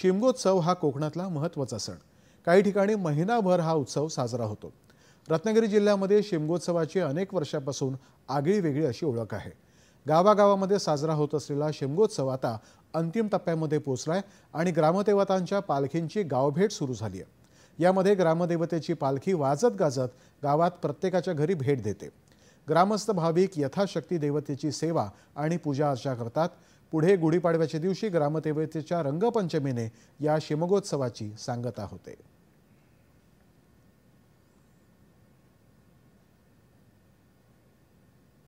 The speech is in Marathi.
शिमगोत्सव हा कोकणातला महत्त्वाचा सण काही ठिकाणी महिनाभर हा उत्सव साजरा होतो रत्नागिरी जिल्ह्यामध्ये शिमगोत्सवाची अनेक वर्षापासून वेगळी अशी ओळख आहे गावागावामध्ये साजरा होत असलेला शिमगोत्सव आता अंतिम टप्प्यामध्ये पोचलाय आणि ग्रामदेवतांच्या पालखींची गावभेट सुरू झाली आहे यामध्ये ग्रामदेवतेची पालखी वाजत गाजत गावात प्रत्येकाच्या घरी भेट देते ग्रामस्थ भाविक यथाशक्ती देवतेची सेवा आणि पूजा अर्चा करतात पुढे गुढीपाडव्याच्या दिवशी ग्रामदेवतेच्या रंगपंचमीने या शिमगोत्सवाची सांगता होते